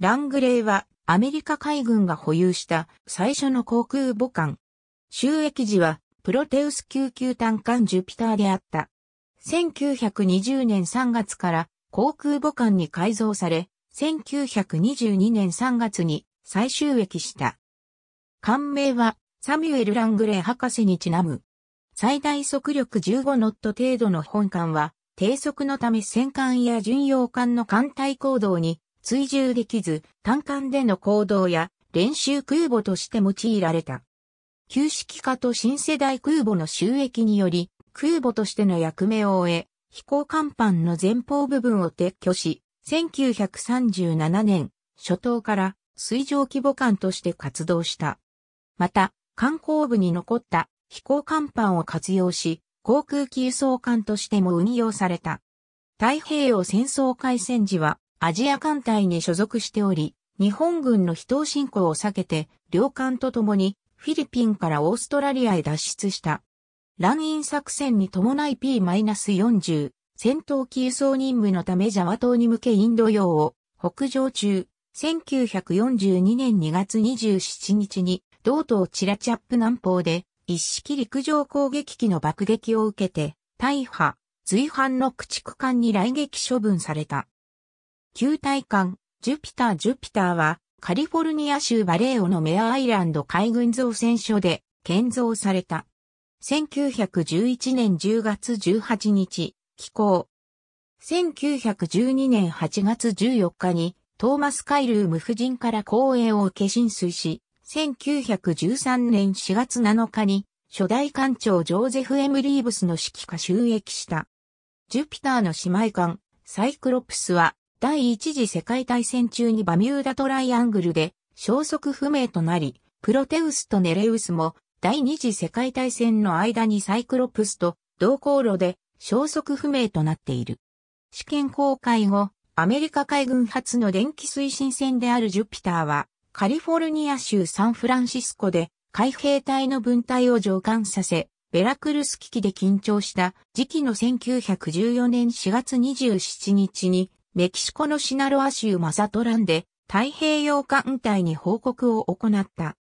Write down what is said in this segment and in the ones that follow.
ラングレーはアメリカ海軍が保有した最初の航空母艦。収益時はプロテウス救急艦艦ジュピターであった。1920年3月から航空母艦に改造され、1922年3月に再収益した。艦名はサミュエル・ラングレー博士にちなむ。最大速力15ノット程度の本艦は低速のため戦艦や巡洋艦の艦隊行動に追従できず、単管での行動や練習空母として用いられた。旧式化と新世代空母の収益により、空母としての役目を終え、飛行甲板の前方部分を撤去し、1937年初頭から水上規模艦として活動した。また、観光部に残った飛行甲板を活用し、航空機輸送艦としても運用された。太平洋戦争開戦時はアジア艦隊に所属しており、日本軍の非等侵攻を避けて、両艦と共にフィリピンからオーストラリアへ脱出した。乱印作戦に伴い P-40 戦闘機輸送任務のためジャワ島に向けインド洋を北上中、1942年2月27日に、同島チラチャップ南方で、一式陸上攻撃機の爆撃を受けて、大破、随伴の駆逐艦に来撃処分された。球体艦、ジュピター・ジュピターは、カリフォルニア州バレーオのメアアイランド海軍造船所で建造された。1911年10月18日、寄港。1912年8月14日に、トーマス・カイルーム夫人から講演を受け浸水し、1913年4月7日に、初代艦長ジョーゼフ・エム・リーブスの指揮下収益した。ジュピターの姉妹艦、サイクロプスは、第一次世界大戦中にバミューダトライアングルで消息不明となり、プロテウスとネレウスも第二次世界大戦の間にサイクロプスと同航路で消息不明となっている。試験公開後、アメリカ海軍初の電気推進船であるジュピターは、カリフォルニア州サンフランシスコで海兵隊の分隊を上艦させ、ベラクルス危機で緊張した時期の1914年4月27日にメキシコのシナロア州マザトランで太平洋艦隊に報告を行った。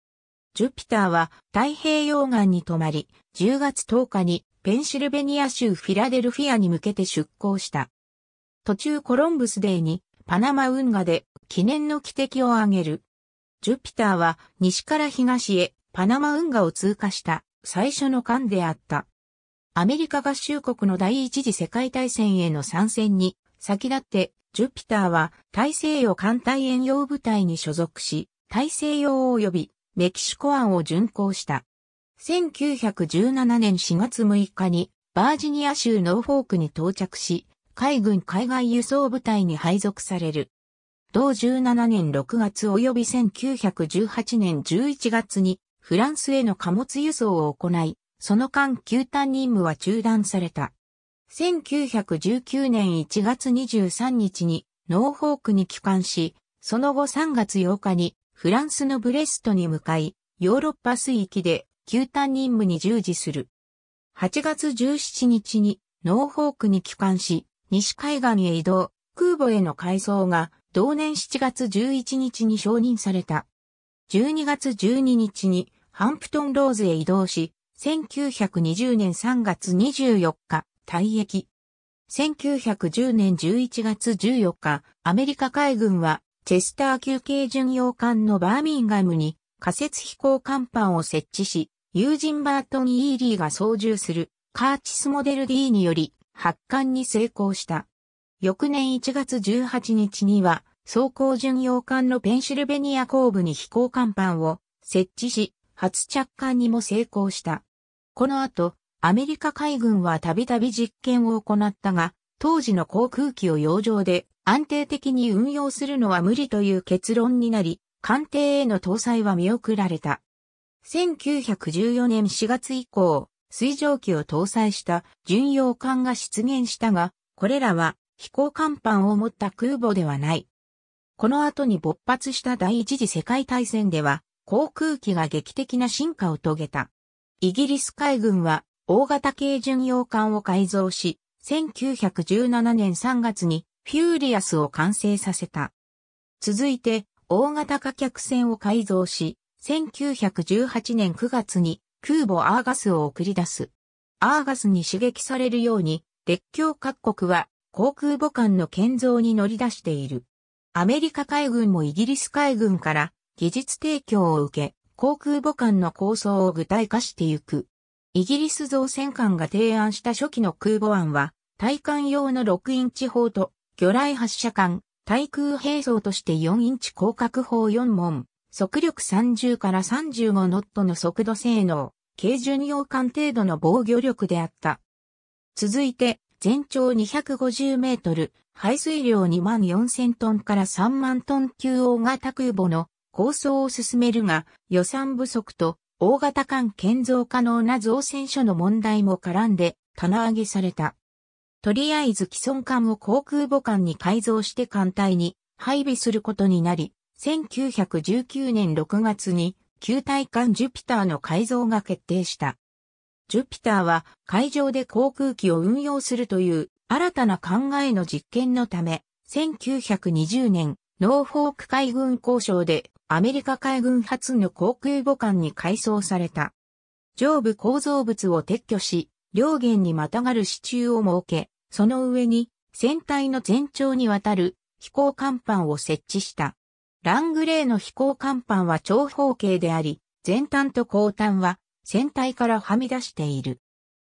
ジュピターは太平洋岸に泊まり、10月10日にペンシルベニア州フィラデルフィアに向けて出港した。途中コロンブスデーにパナマ運河で記念の汽笛を上げる。ジュピターは西から東へパナマ運河を通過した最初の艦であった。アメリカ合衆国の第一次世界大戦への参戦に先立ってジュピターは大西洋艦隊遠洋部隊に所属し、大西洋及びメキシコ湾を巡航した。1917年4月6日にバージニア州ノーフォークに到着し、海軍海外輸送部隊に配属される。同17年6月及び1918年11月にフランスへの貨物輸送を行い、その間球単任務は中断された。1919年1月23日にノーホークに帰還し、その後3月8日にフランスのブレストに向かい、ヨーロッパ水域で球単任務に従事する。8月17日にノーホークに帰還し、西海岸へ移動、空母への改装が同年7月11日に承認された。12月12日にハンプトンローズへ移動し、1920年3月24日、退役。1910年11月14日、アメリカ海軍は、チェスター級憩巡洋艦のバーミンガムに仮設飛行甲板を設置し、友人バートン・イーリーが操縦するカーチスモデル D により発艦に成功した。翌年1月18日には、装甲巡洋艦のペンシルベニア後部に飛行甲板を設置し、初着艦にも成功した。この後、アメリカ海軍はたびたび実験を行ったが、当時の航空機を洋上で安定的に運用するのは無理という結論になり、艦艇への搭載は見送られた。1914年4月以降、水蒸気を搭載した巡洋艦が出現したが、これらは飛行甲板を持った空母ではない。この後に勃発した第一次世界大戦では、航空機が劇的な進化を遂げた。イギリス海軍は大型軽巡洋艦を改造し、1917年3月にフューリアスを完成させた。続いて、大型貨客船を改造し、1918年9月に空母アーガスを送り出す。アーガスに刺激されるように、列強各国は航空母艦の建造に乗り出している。アメリカ海軍もイギリス海軍から技術提供を受け、航空母艦の構想を具体化していく。イギリス造船艦が提案した初期の空母案は、対艦用の6インチ砲と、魚雷発射艦、対空兵装として4インチ広角砲4門、速力30から35ノットの速度性能、軽巡洋艦程度の防御力であった。続いて、全長250メートル、排水量2万4000トンから3万トン級大型空母の構想を進めるが、予算不足と大型艦建造可能な造船所の問題も絡んで棚上げされた。とりあえず既存艦を航空母艦に改造して艦隊に配備することになり、1919年6月に旧体艦ジュピターの改造が決定した。ジュピターは海上で航空機を運用するという新たな考えの実験のため、1920年、ノーフォーク海軍交渉でアメリカ海軍初の航空母艦に改装された。上部構造物を撤去し、両舷にまたがる支柱を設け、その上に船体の全長にわたる飛行甲板を設置した。ラングレーの飛行甲板は長方形であり、前端と後端は船体からはみ出している。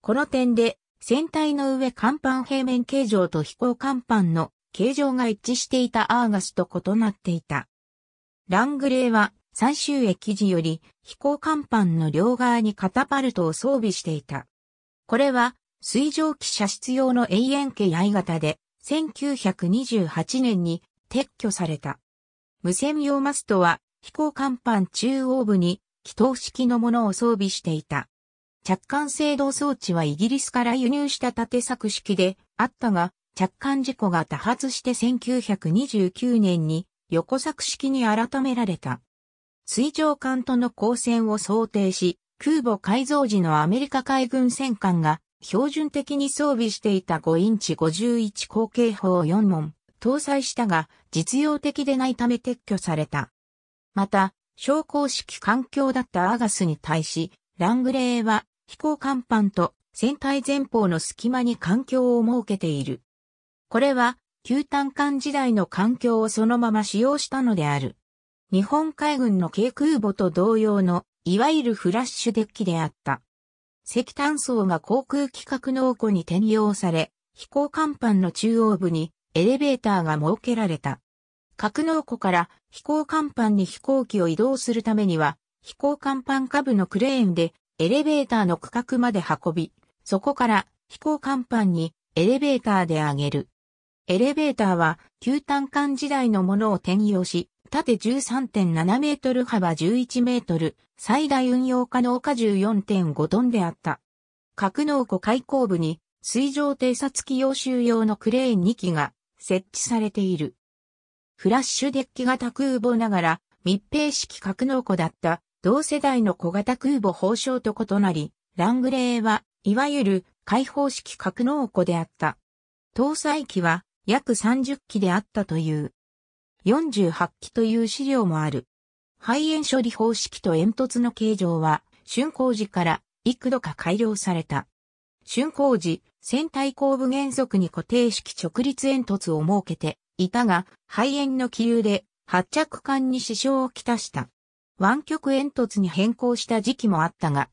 この点で、船体の上甲板平面形状と飛行甲板の形状が一致していたアーガスと異なっていた。ラングレーは最終駅時より飛行甲板の両側にカタパルトを装備していた。これは水蒸気射出用の永遠や。愛型で1928年に撤去された。無線用マストは飛行甲板中央部に気筒式のものを装備していた。着艦制動装置はイギリスから輸入した縦作式であったが、着艦事故が多発して1929年に横作式に改められた。水上艦との交戦を想定し、空母改造時のアメリカ海軍戦艦が標準的に装備していた5インチ51口径砲4門搭載したが実用的でないため撤去された。また、昇降式環境だったアガスに対し、ラングレーは飛行甲板と船体前方の隙間に環境を設けている。これは旧単管時代の環境をそのまま使用したのである。日本海軍の軽空母と同様の、いわゆるフラッシュデッキであった。石炭層が航空機格納庫に転用され、飛行甲板の中央部にエレベーターが設けられた。格納庫から飛行甲板に飛行機を移動するためには、飛行甲板下部のクレーンでエレベーターの区画まで運び、そこから飛行甲板にエレベーターで上げる。エレベーターは旧単管時代のものを転用し、縦13.7メートル幅11メートル、最大運用可能化14.5トンであった。格納庫開口部に水上偵察機用収用のクレーン2機が設置されている。フラッシュデッキ型空母ながら密閉式格納庫だった同世代の小型空母法相と異なり、ラングレーはいわゆる開放式格納庫であった。搭載機は約30機であったという。48機という資料もある。肺炎処理方式と煙突の形状は、竣工時から幾度か改良された。竣工時、船体後部原則に固定式直立煙突を設けていたが、肺炎の気流で発着管に支障をきたした。湾曲煙突に変更した時期もあったが、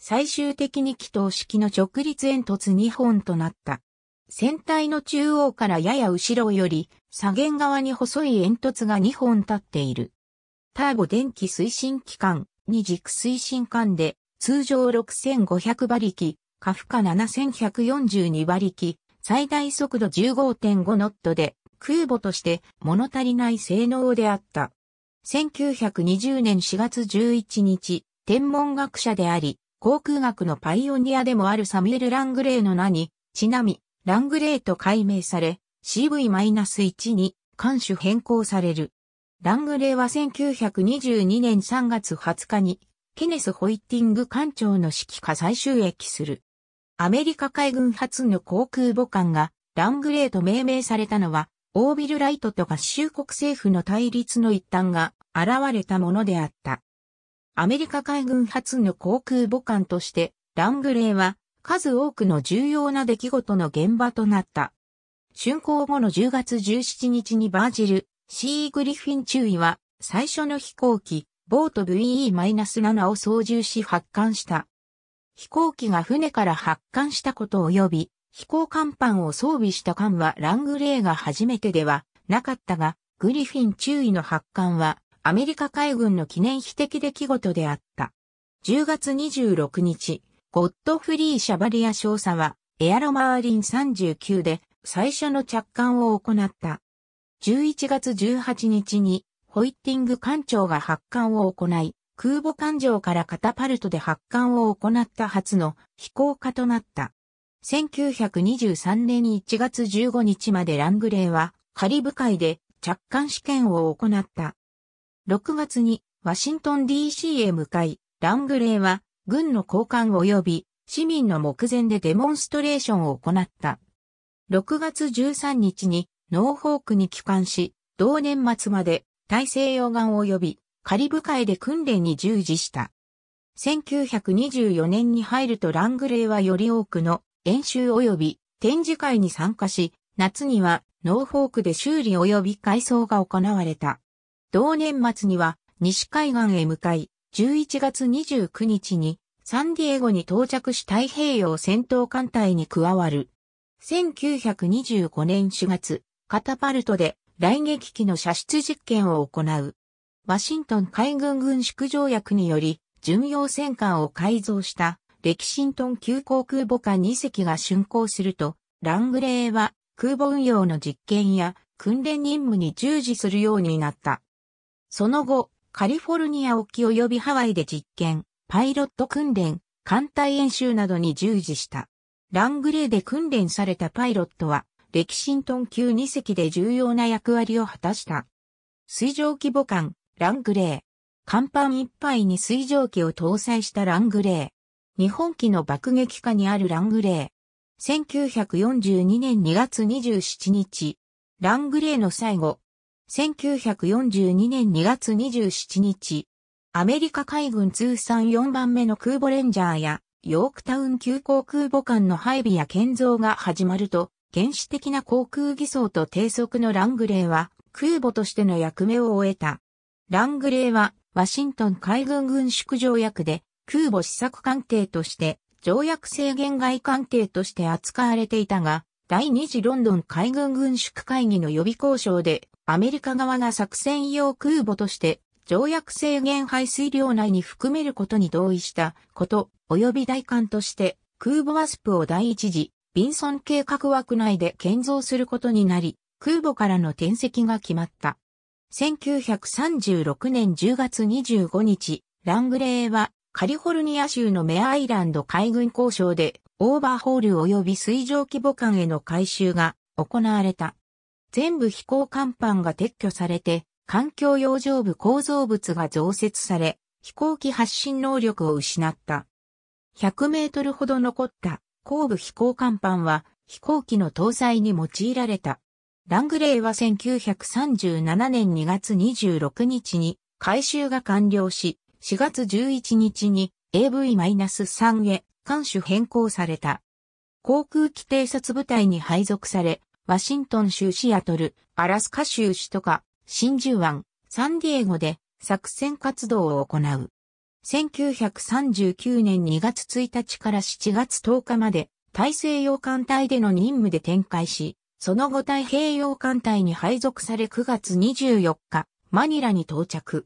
最終的に気筒式の直立煙突2本となった。船体の中央からやや後ろより、左舷側に細い煙突が2本立っている。ターボ電気推進機関、二軸推進艦で、通常6500馬力、カ負荷7142馬力、最大速度15.5ノットで、空母として物足りない性能であった。1920年4月11日、天文学者であり、航空学のパイオニアでもあるサミュエル・ラングレーの名に、ちなみ、ラングレーと改名され、CV-1 に艦種変更される。ラングレーは1922年3月20日に、ケネス・ホイッティング艦長の指揮下再収益する。アメリカ海軍初の航空母艦がラングレーと命名されたのは、オービル・ライトと合衆国政府の対立の一端が現れたものであった。アメリカ海軍初の航空母艦として、ラングレーは数多くの重要な出来事の現場となった。竣工後の10月17日にバージル、C. グリフィン中尉は、最初の飛行機、ボート VE-7 を操縦し発艦した。飛行機が船から発艦したこと及び、飛行甲板を装備した艦はラングレーが初めてではなかったが、グリフィン中尉の発艦はアメリカ海軍の記念碑的出来事であった。10月26日、ゴッドフリー・シャバリア少佐は、エアロマーリン39で最初の着艦を行った。11月18日に、ホイッティング艦長が発艦を行い、空母艦上からカタパルトで発艦を行った初の飛行家となった。1923年1月15日までラングレーはカリブ海で着艦試験を行った。6月にワシントン DC へ向かい、ラングレーは軍の交換及び市民の目前でデモンストレーションを行った。6月13日にノーフォークに帰還し、同年末まで大西洋岸及びカリブ海で訓練に従事した。1924年に入るとラングレーはより多くの演習及び展示会に参加し、夏にはノーフォークで修理及び改装が行われた。同年末には西海岸へ向かい、11月29日にサンディエゴに到着し太平洋戦闘艦隊に加わる。1925年4月、カタパルトで雷撃機の射出実験を行う。ワシントン海軍軍縮条約により、巡洋戦艦を改造したレキシントン急航空母艦2隻が竣工すると、ラングレーは空母運用の実験や訓練任務に従事するようになった。その後、カリフォルニア沖及びハワイで実験、パイロット訓練、艦隊演習などに従事した。ラングレーで訓練されたパイロットは、歴史シントン級2隻で重要な役割を果たした。水蒸気母艦、ラングレー。甲板いっぱいに水蒸気を搭載したラングレー。日本機の爆撃下にあるラングレー。1942年2月27日、ラングレーの最後、1942年2月27日、アメリカ海軍通算4番目の空母レンジャーや、ヨークタウン急行空母艦の配備や建造が始まると、原始的な航空偽装と低速のラングレーは、空母としての役目を終えた。ラングレーは、ワシントン海軍軍縮条約で、空母試作艦艇として、条約制限外艦艇として扱われていたが、第二次ロンドン海軍軍縮会議の予備交渉でアメリカ側が作戦用空母として条約制限排水量内に含めることに同意したこと、及び代艦として空母ワスプを第一次、ビンソン計画枠内で建造することになり、空母からの転籍が決まった。1936年10月25日、ラングレーはカリフォルニア州のメアイランド海軍交渉でオーバーホール及び水上規模艦への改修が行われた。全部飛行甲板が撤去されて、環境養生部構造物が増設され、飛行機発進能力を失った。100メートルほど残った後部飛行甲板は飛行機の搭載に用いられた。ラングレーは1937年2月26日に改修が完了し、4月11日に AV-3 へ艦種変更された。航空機偵察部隊に配属され、ワシントン州シアトル、アラスカ州首都か、真珠湾、サンディエゴで作戦活動を行う。1939年2月1日から7月10日まで、大西洋艦隊での任務で展開し、その後太平洋艦隊に配属され9月24日、マニラに到着。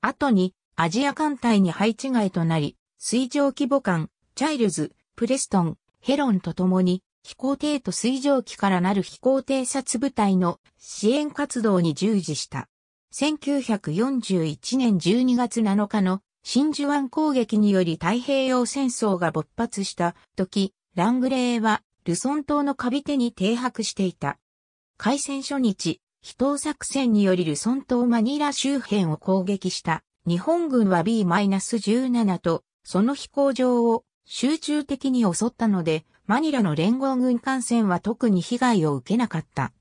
後に、アジア艦隊に配置外となり、水上規模艦、チャイルズ、プレストン、ヘロンと共に、飛行艇と水上機からなる飛行艇察部隊の支援活動に従事した。1941年12月7日の真珠湾攻撃により太平洋戦争が勃発した時、ラングレーはルソン島のカビテに停泊していた。開戦初日、飛島作戦によりルソン島マニラ周辺を攻撃した日本軍は B-17 とその飛行場を集中的に襲ったので、マニラの連合軍艦船は特に被害を受けなかった。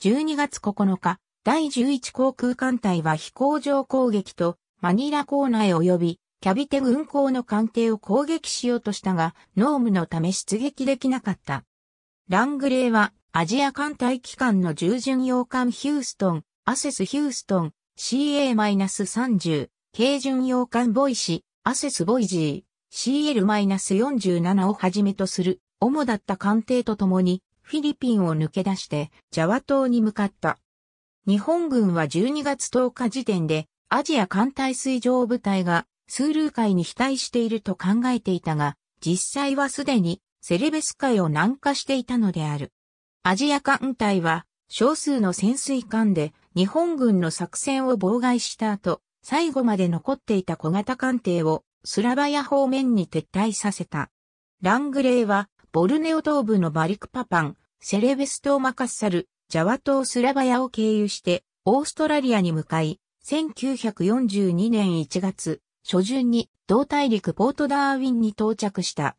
12月9日、第11航空艦隊は飛行場攻撃とマニラ港内及びキャビテ軍港の艦艇を攻撃しようとしたが、ノームのため出撃できなかった。ラングレーはアジア艦隊機関の従順洋艦ヒューストン、アセスヒューストン、CA-30、軽巡洋艦ボイシ、アセスボイジー、CL-47 をはじめとする主だった艦艇と共にフィリピンを抜け出してジャワ島に向かった。日本軍は12月10日時点でアジア艦隊水上部隊がスールー海に飛対していると考えていたが、実際はすでにセレベス海を南下していたのである。アジア艦隊は少数の潜水艦で日本軍の作戦を妨害した後、最後まで残っていた小型艦艇をスラバヤ方面に撤退させた。ラングレーはボルネオ東部のバリクパパン、セレベス島マカッサル、ジャワ島スラバヤを経由して、オーストラリアに向かい、1942年1月、初旬に同大陸ポートダーウィンに到着した。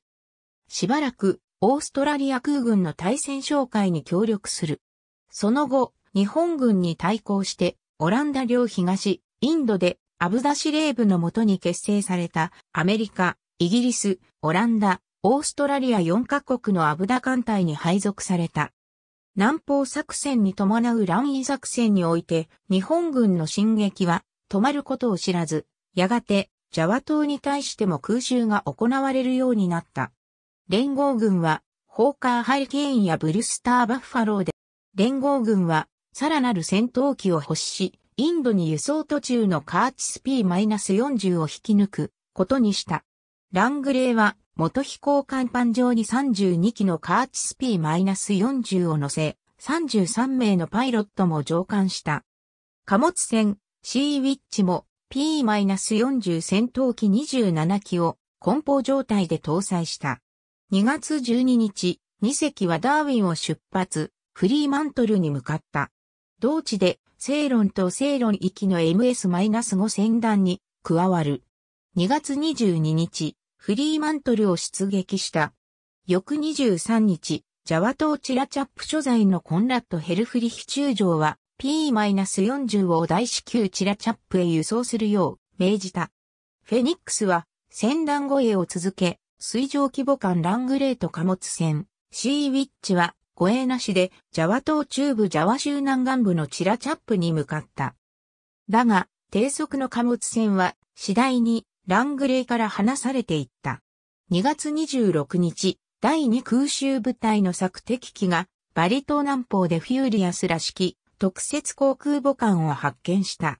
しばらく、オーストラリア空軍の対戦紹介に協力する。その後、日本軍に対抗して、オランダ領東、インドで、アブダ司令部のもとに結成された、アメリカ、イギリス、オランダ、オーストラリア4カ国のアブダ艦隊に配属された。南方作戦に伴う乱位作戦において、日本軍の進撃は止まることを知らず、やがて、ジャワ島に対しても空襲が行われるようになった。連合軍は、ホーカーハリケーンやブルスターバッファローで、連合軍は、さらなる戦闘機を欲し、インドに輸送途中のカーチス P-40 を引き抜くことにした。ラングレーは元飛行甲板上に32機のカーチス P-40 を乗せ、33名のパイロットも乗艦した。貨物船、シーウィッチも P-40 戦闘機27機を梱包状態で搭載した。2月12日、2隻はダーウィンを出発、フリーマントルに向かった。同地で、セイロンとセイロン行きの MS-5 戦団に加わる。2月22日、フリーマントルを出撃した。翌23日、ジャワ島チラチャップ所在のコンラット・ヘルフリヒ中将は P-40 を大至急チラチャップへ輸送するよう命じた。フェニックスは戦乱護衛を続け、水上規模艦ラングレート貨物船、シーウィッチは護衛なしでジャワ島中部ジャワ州南岸部のチラチャップに向かった。だが、低速の貨物船は次第にラングレーから離されていった。2月26日、第2空襲部隊の索敵機がバリ島南方でフューリアスらしき特設航空母艦を発見した。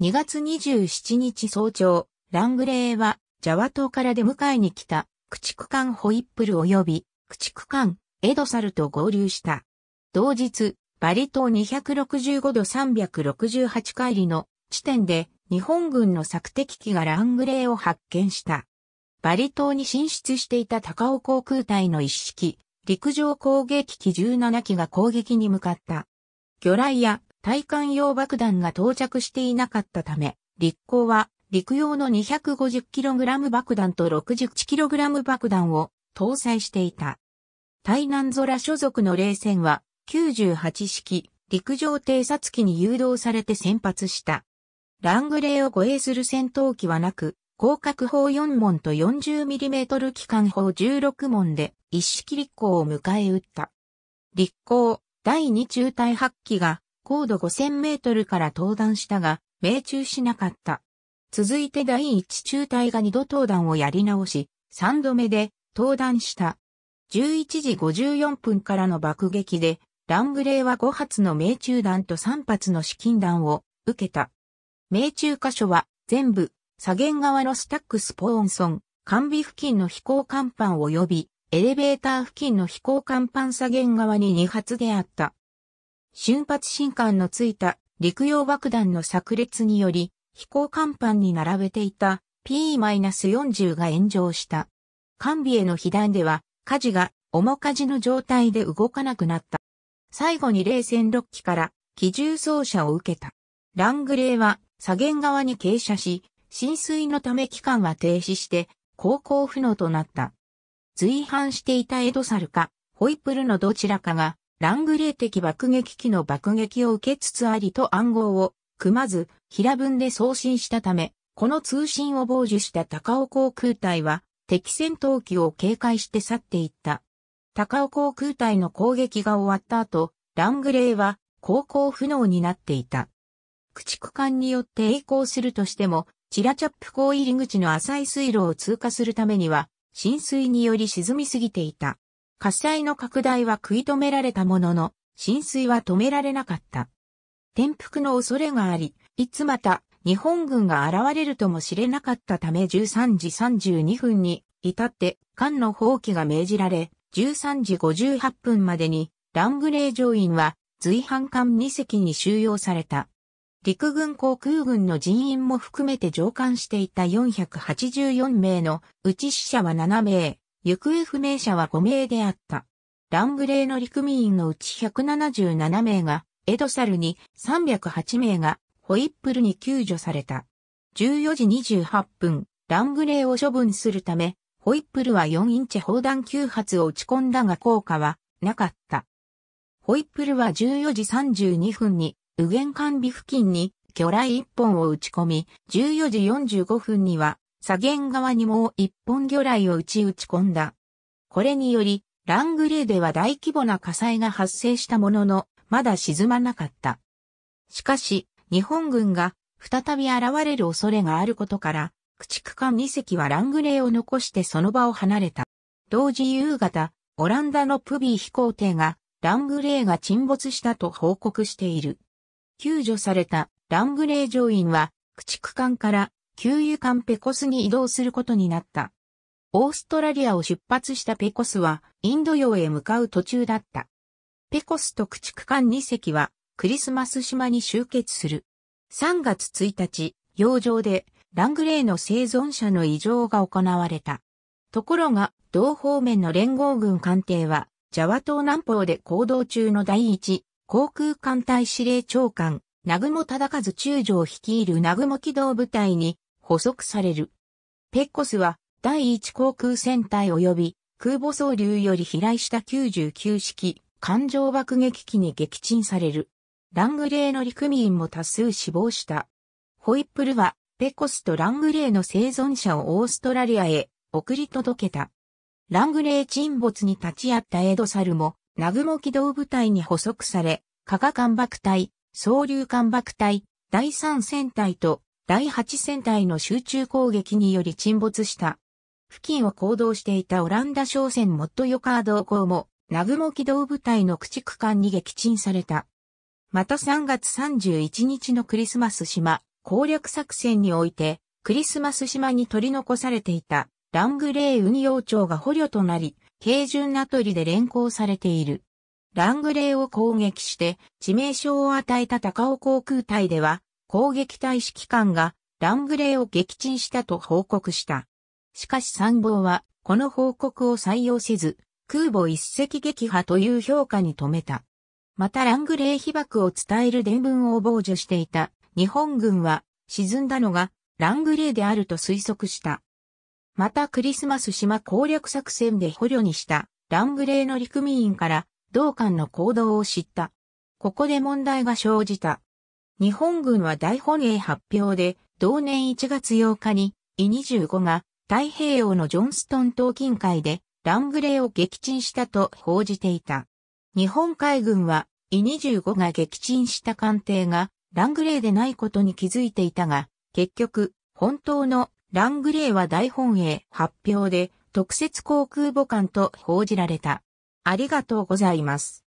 2月27日早朝、ラングレーはジャワ島から出迎えに来た駆逐艦ホイップル及び駆逐艦エドサルと合流した。同日、バリ島265度368海里の地点で日本軍の索敵機がラングレーを発見した。バリ島に進出していた高尾航空隊の一式、陸上攻撃機17機が攻撃に向かった。魚雷や対艦用爆弾が到着していなかったため、陸港は陸用の 250kg 爆弾と 61kg 爆弾を搭載していた。台南空所属の冷戦は98式陸上偵察機に誘導されて先発した。ラングレーを護衛する戦闘機はなく、広角砲4門と 40mm 機関砲16門で一式立候を迎え撃った。立候、第2中隊8機が高度5000メートルから登壇したが、命中しなかった。続いて第1中隊が2度登壇をやり直し、3度目で登壇した。11時54分からの爆撃で、ラングレーは5発の命中弾と3発の至近弾を受けた。命中箇所は全部、左舷側のスタックスポーンソン、完備付近の飛行甲板及び、エレベーター付近の飛行甲板左舷側に2発であった。瞬発進艦のついた陸用爆弾の炸裂により、飛行甲板に並べていた P-40 が炎上した。完備への被弾では、火事が重火事の状態で動かなくなった。最後に冷戦6機から機銃装射を受けた。ラングレーは左舷側に傾斜し、浸水のため機関は停止して、航行不能となった。随伴していたエドサルか、ホイプルのどちらかが、ラングレー的爆撃機の爆撃を受けつつありと暗号を、組まず、平文で送信したため、この通信を傍受した高尾航空隊は、敵戦闘機を警戒して去っていった。高尾航空隊の攻撃が終わった後、ラングレーは航行不能になっていた。駆逐艦によって栄光するとしても、チラチャップ港入り口の浅い水路を通過するためには、浸水により沈みすぎていた。火災の拡大は食い止められたものの、浸水は止められなかった。転覆の恐れがあり、いつまた日本軍が現れるとも知れなかったため13時32分に至って艦の放棄が命じられ、13時58分までにラングレー乗員は随伴艦2隻に収容された。陸軍航空軍の人員も含めて乗艦していた484名のうち死者は7名、行方不明者は5名であった。ラングレーの陸民員のうち177名がエドサルに308名がホイップルに救助された。14時28分、ラングレーを処分するため、ホイップルは4インチ砲弾9発を打ち込んだが効果はなかった。ホイップルは14時32分に右舷管尾付近に魚雷1本を打ち込み、14時45分には左舷側にもう1本魚雷を打ち打ち込んだ。これにより、ラングレーでは大規模な火災が発生したものの、まだ沈まなかった。しかし、日本軍が再び現れる恐れがあることから、駆逐艦2隻はラングレーを残してその場を離れた。同時夕方、オランダのプビー飛行艇がラングレーが沈没したと報告している。救助されたラングレー乗員は駆逐艦から給油艦ペコスに移動することになった。オーストラリアを出発したペコスはインド洋へ向かう途中だった。ペコスと駆逐艦2隻はクリスマス島に集結する。3月1日、洋上でラングレーの生存者の異常が行われた。ところが、同方面の連合軍艦艇は、ジャワ島南方で行動中の第1、航空艦隊司令長官、南雲忠和中将率いる南雲機動部隊に補足される。ペッコスは第一航空戦隊及び空母総流より飛来した99式艦上爆撃機に撃沈される。ラングレーの陸民も多数死亡した。ホイップルはペッコスとラングレーの生存者をオーストラリアへ送り届けた。ラングレー沈没に立ち会ったエドサルも南雲機動部隊に捕捉され、加賀艦爆隊、総流艦爆隊、第3戦隊と第8戦隊の集中攻撃により沈没した。付近を行動していたオランダ商船モットヨカード号も、南雲機動部隊の駆逐艦に撃沈された。また3月31日のクリスマス島攻略作戦において、クリスマス島に取り残されていたラングレー運用長が捕虜となり、軽巡なトりで連行されている。ラングレーを攻撃して致命傷を与えた高尾航空隊では攻撃隊指揮官がラングレーを撃沈したと報告した。しかし参謀はこの報告を採用せず空母一隻撃破という評価に止めた。またラングレー被爆を伝える伝聞を傍受していた日本軍は沈んだのがラングレーであると推測した。またクリスマス島攻略作戦で捕虜にしたラングレーの陸民員から同艦の行動を知った。ここで問題が生じた。日本軍は大本営発表で同年1月8日にイ25が太平洋のジョンストン島近海でラングレーを撃沈したと報じていた。日本海軍はイ25が撃沈した艦艇がラングレーでないことに気づいていたが、結局、本当のラングレーは大本営発表で特設航空母艦と報じられた。ありがとうございます。